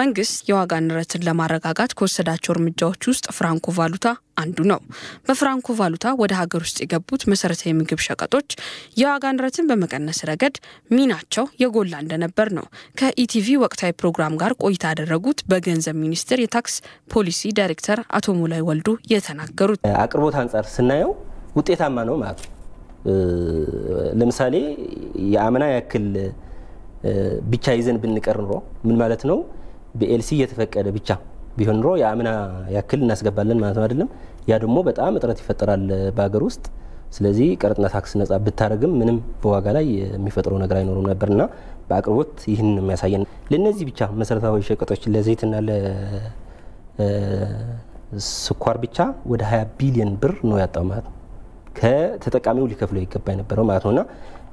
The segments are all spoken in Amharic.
መንግስት የዋጋ ንረትን ለማረጋጋት ከወሰዳቸው እርምጃዎች ውስጥ ፍራንኮ ቫሉታ አንዱ ነው። በፍራንኮ ቫሉታ ወደ ሀገር ውስጥ የገቡት መሰረታዊ የምግብ ሸቀጦች የዋጋ ንረትን በመቀነስ ረገድ ሚናቸው የጎላ እንደነበር ነው ከኢቲቪ ወቅታዊ ፕሮግራም ጋር ቆይታ ያደረጉት በገንዘብ ሚኒስቴር የታክስ ፖሊሲ ዳይሬክተር አቶ ሙላይ ወልዱ የተናገሩት። አቅርቦት አንጻር ስናየው ውጤታማ ነው ማለት ነው። ለምሳሌ የአምና ያክል ብቻ ይዘን ብንቀር ኑሮ ምን ማለት ነው? በኤልሲ እየተፈቀደ ብቻ ቢሆን ኑሮ የአምና ያክል እናስገባለን ማለት ነው አይደለም። ያ ደግሞ በጣም እጥረት ይፈጠራል በሀገር ውስጥ። ስለዚህ ቀረጥና ታክስ ነጻ ብታደረግም ምንም በዋጋ ላይ የሚፈጥረው ነገር ነበር ነበርና በአቅርቦት ይህን የሚያሳየን። ለእነዚህ ብቻ መሰረታዊ ሸቀጦች ለዘይትና ለስኳር ብቻ ወደ 20 ቢሊዮን ብር ነው ያጣው ማለት ነው ከተጠቃሚው ሊከፍለው ይገባ የነበረው ማለት ነውና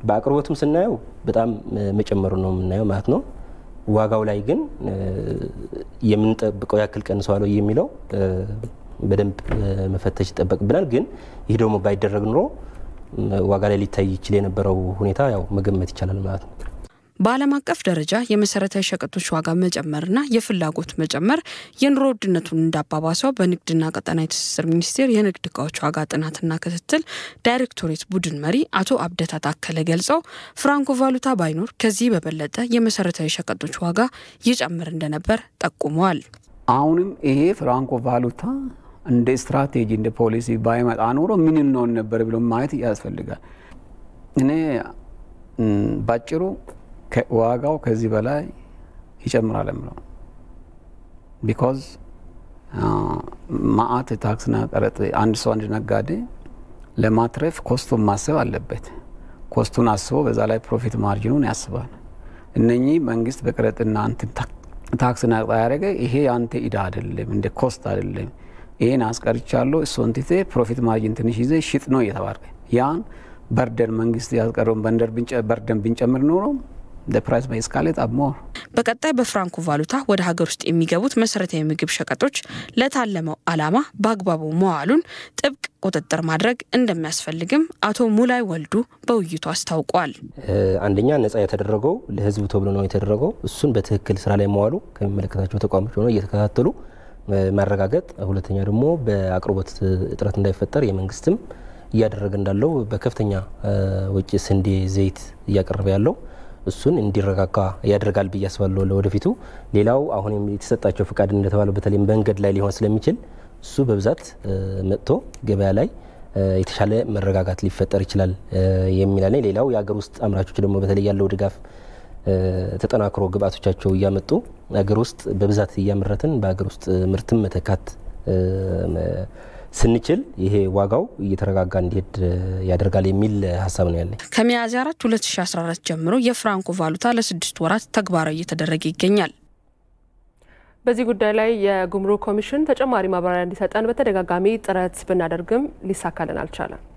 በአቅርቦትም ስናየው በጣም መጨመሩ ነው የምናየው ማለት ነው። ዋጋው ላይ ግን የምንጠብቀው ያክል ቀንሰዋል የሚለው በደንብ መፈተሽ ይጠበቅብናል። ግን ይህ ደግሞ ባይደረግ ኑሮ ዋጋ ላይ ሊታይ ይችል የነበረው ሁኔታ ያው መገመት ይቻላል ማለት ነው። በዓለም አቀፍ ደረጃ የመሰረታዊ ሸቀጦች ዋጋ መጨመርና የፍላጎት መጨመር የኑሮ ውድነቱን እንዳባባሰው በንግድና ቀጠናዊ ትስስር ሚኒስቴር የንግድ እቃዎች ዋጋ ጥናትና ክትትል ዳይሬክቶሬት ቡድን መሪ አቶ አብደታ ታከለ ገልጸው ፍራንኮ ቫሉታ ባይኖር ከዚህ በበለጠ የመሰረታዊ ሸቀጦች ዋጋ ይጨምር እንደነበር ጠቁመዋል። አሁንም ይሄ ፍራንኮ ቫሉታ እንደ ስትራቴጂ እንደ ፖሊሲ ባይመጣ ኖሮ ምን እንሆን ነበር ብሎ ማየት ያስፈልጋል። እኔ ባጭሩ ዋጋው ከዚህ በላይ ይጨምራል የምለው ቢኮዝ ማአት ታክስና ቀረጥ አንድ ሰው አንድ ነጋዴ ለማትረፍ ኮስቱን ማሰብ አለበት። ኮስቱን አስቦ በዛ ላይ ፕሮፊት ማርጂኑን ያስባል። እነኚህ መንግስት በቀረጥና እንትን ታክስና ቅጣት ያደረገ ይሄ የአንተ ኢዳ አይደለም፣ እንደ ኮስት አይደለም። ይህን አስቀርቻለሁ፣ እሱን ትቴ ፕሮፊት ማርጂን ትንሽ ይዘ ሽጥ ነው እየተባለ ያን በርደን መንግስት ያስቀረውን በርደን ብንጨምር ኖሮም በቀጣይ በፍራንኮ ቫሉታ ወደ ሀገር ውስጥ የሚገቡት መሰረታዊ ምግብ ሸቀጦች ለታለመው ዓላማ በአግባቡ መዋሉን ጥብቅ ቁጥጥር ማድረግ እንደሚያስፈልግም አቶ ሙላይ ወልዱ በውይይቱ አስታውቋል። አንደኛ ነጻ የተደረገው ለህዝቡ ተብሎ ነው የተደረገው። እሱን በትክክል ስራ ላይ መዋሉ ከሚመለከታቸው ተቋሞች ሆነው እየተከታተሉ ማረጋገጥ፣ ሁለተኛ ደግሞ በአቅርቦት እጥረት እንዳይፈጠር የመንግስትም እያደረገ እንዳለው በከፍተኛ ወጪ ስንዴ፣ ዘይት እያቀረበ ያለው እሱን እንዲረጋጋ ያደርጋል ብዬ አስባለሁ ለወደፊቱ። ሌላው አሁን የተሰጣቸው ፍቃድ እንደተባለው በተለይም መንገድ ላይ ሊሆን ስለሚችል እሱ በብዛት መጥቶ ገበያ ላይ የተሻለ መረጋጋት ሊፈጠር ይችላል የሚላል። አለኝ። ሌላው የሀገር ውስጥ አምራቾች ደግሞ በተለይ ያለው ድጋፍ ተጠናክሮ ግብአቶቻቸው እያመጡ ሀገር ውስጥ በብዛት እያመረትን በሀገር ውስጥ ምርትም መተካት ስንችል ይሄ ዋጋው እየተረጋጋ እንዲሄድ ያደርጋል የሚል ሀሳብ ነው ያለኝ። ከሚያዝያ 4 2014 ጀምሮ የፍራንኮ ቫሉታ ለስድስት ወራት ተግባራዊ እየተደረገ ይገኛል። በዚህ ጉዳይ ላይ የጉምሩክ ኮሚሽን ተጨማሪ ማብራሪያ እንዲሰጠን በተደጋጋሚ ጥረት ብናደርግም ሊሳካልን አልቻለም።